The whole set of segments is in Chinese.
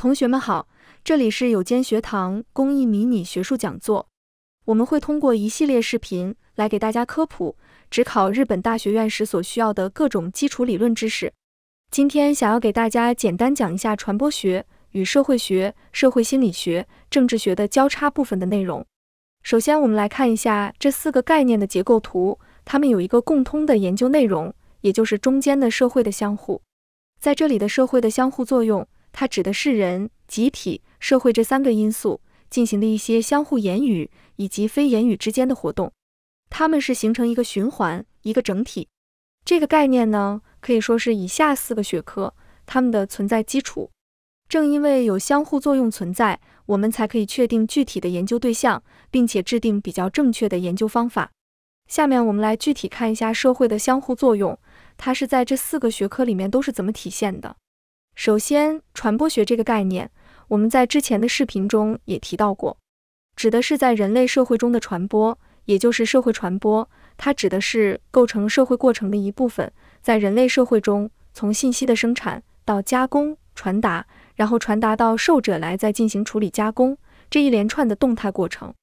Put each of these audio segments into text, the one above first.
同学们好，这里是有间学堂公益迷你学术讲座。我们会通过一系列视频来给大家科普，只考日本大学院时所需要的各种基础理论知识。今天想要给大家简单讲一下传播学与社会学、社会心理学、政治学的交叉部分的内容。首先，我们来看一下这四个概念的结构图，它们有一个共通的研究内容，也就是中间的社会的相互，在这里的社会的相互作用。它指的是人、集体、社会这三个因素进行的一些相互言语以及非言语之间的活动，它们是形成一个循环、一个整体。这个概念呢，可以说是以下四个学科它们的存在基础。正因为有相互作用存在，我们才可以确定具体的研究对象，并且制定比较正确的研究方法。下面我们来具体看一下社会的相互作用，它是在这四个学科里面都是怎么体现的。首先，传播学这个概念，我们在之前的视频中也提到过，指的是在人类社会中的传播，也就是社会传播。它指的是构成社会过程的一部分，在人类社会中，从信息的生产到加工、传达，然后传达到受者来，再进行处理加工，这一连串的动态过程。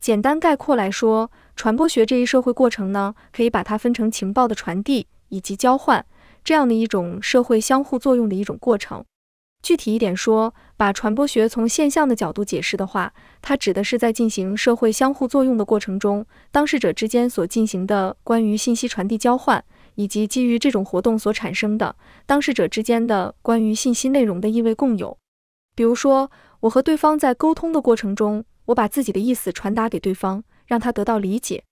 简单概括来说，传播学这一社会过程呢，可以把它分成情报的传递以及交换。这样的一种社会相互作用的一种过程，具体一点说，把传播学从现象的角度解释的话，它指的是在进行社会相互作用的过程中，当事者之间所进行的关于信息传递交换，以及基于这种活动所产生的当事者之间的关于信息内容的意味共有。比如说，我和对方在沟通的过程中，我把自己的意思传达给对方，让他得到理解。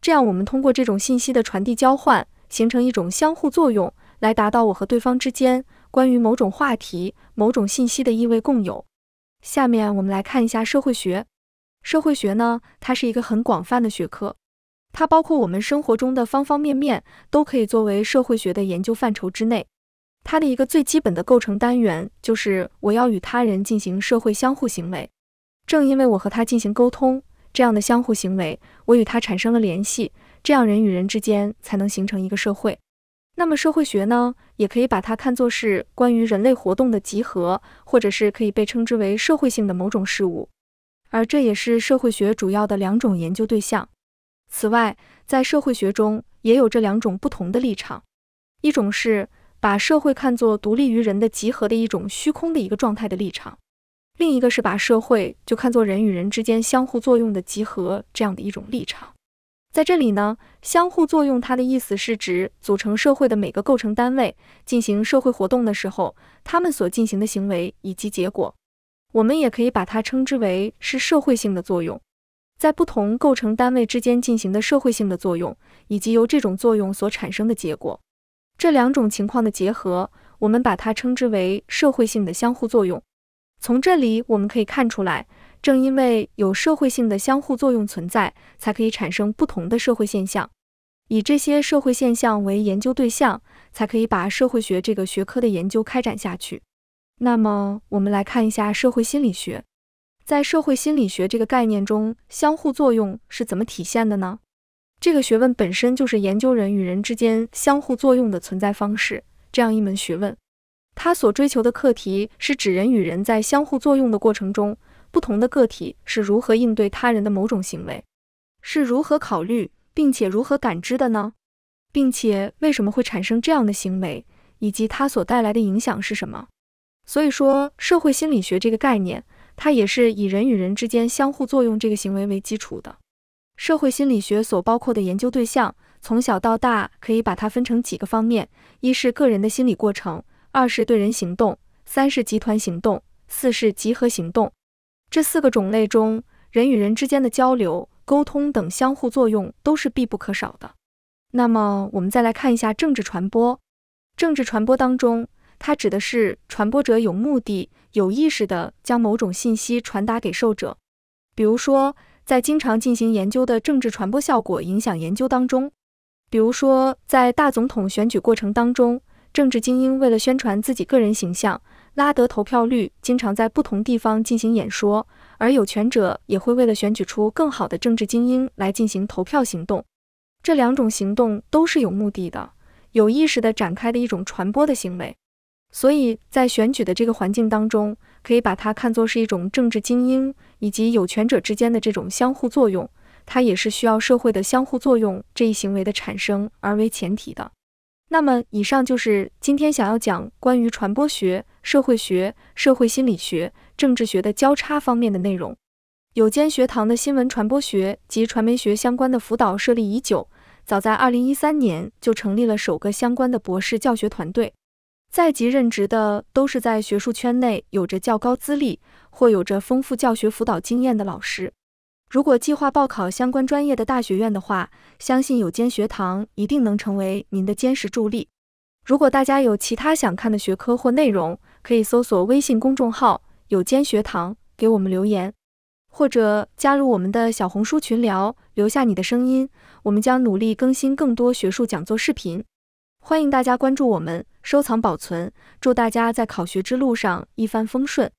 这样，我们通过这种信息的传递交换，形成一种相互作用。来达到我和对方之间关于某种话题、某种信息的意味共有。下面我们来看一下社会学。社会学呢，它是一个很广泛的学科，它包括我们生活中的方方面面，都可以作为社会学的研究范畴之内。它的一个最基本的构成单元就是我要与他人进行社会相互行为。正因为我和他进行沟通这样的相互行为，我与他产生了联系，这样人与人之间才能形成一个社会。那么社会学呢，也可以把它看作是关于人类活动的集合，或者是可以被称之为社会性的某种事物，而这也是社会学主要的两种研究对象。此外，在社会学中也有这两种不同的立场：一种是把社会看作独立于人的集合的一种虚空的一个状态的立场；另一个是把社会就看作人与人之间相互作用的集合这样的一种立场。在这里呢，相互作用它的意思是指组成社会的每个构成单位进行社会活动的时候，他们所进行的行为以及结果，我们也可以把它称之为是社会性的作用，在不同构成单位之间进行的社会性的作用，以及由这种作用所产生的结果，这两种情况的结合，我们把它称之为社会性的相互作用。从这里我们可以看出来。正因为有社会性的相互作用存在，才可以产生不同的社会现象，以这些社会现象为研究对象，才可以把社会学这个学科的研究开展下去。那么，我们来看一下社会心理学，在社会心理学这个概念中，相互作用是怎么体现的呢？这个学问本身就是研究人与人之间相互作用的存在方式，这样一门学问，它所追求的课题是指人与人在相互作用的过程中。不同的个体是如何应对他人的某种行为，是如何考虑并且如何感知的呢？并且为什么会产生这样的行为，以及它所带来的影响是什么？所以说，社会心理学这个概念，它也是以人与人之间相互作用这个行为为基础的。社会心理学所包括的研究对象，从小到大可以把它分成几个方面：一是个人的心理过程，二是对人行动，三是集团行动，四是集合行动。这四个种类中，人与人之间的交流、沟通等相互作用都是必不可少的。那么，我们再来看一下政治传播。政治传播当中，它指的是传播者有目的、有意识地将某种信息传达给受者。比如说，在经常进行研究的政治传播效果影响研究当中，比如说在大总统选举过程当中，政治精英为了宣传自己个人形象。拉德投票率经常在不同地方进行演说，而有权者也会为了选举出更好的政治精英来进行投票行动。这两种行动都是有目的的、有意识的展开的一种传播的行为。所以，在选举的这个环境当中，可以把它看作是一种政治精英以及有权者之间的这种相互作用。它也是需要社会的相互作用这一行为的产生而为前提的。那么，以上就是今天想要讲关于传播学、社会学、社会心理学、政治学的交叉方面的内容。有间学堂的新闻传播学及传媒学相关的辅导设立已久，早在二零一三年就成立了首个相关的博士教学团队，在籍任职的都是在学术圈内有着较高资历或有着丰富教学辅导经验的老师。如果计划报考相关专业的大学院的话，相信有间学堂一定能成为您的坚实助力。如果大家有其他想看的学科或内容，可以搜索微信公众号“有间学堂”给我们留言，或者加入我们的小红书群聊，留下你的声音，我们将努力更新更多学术讲座视频。欢迎大家关注我们，收藏保存。祝大家在考学之路上一帆风顺！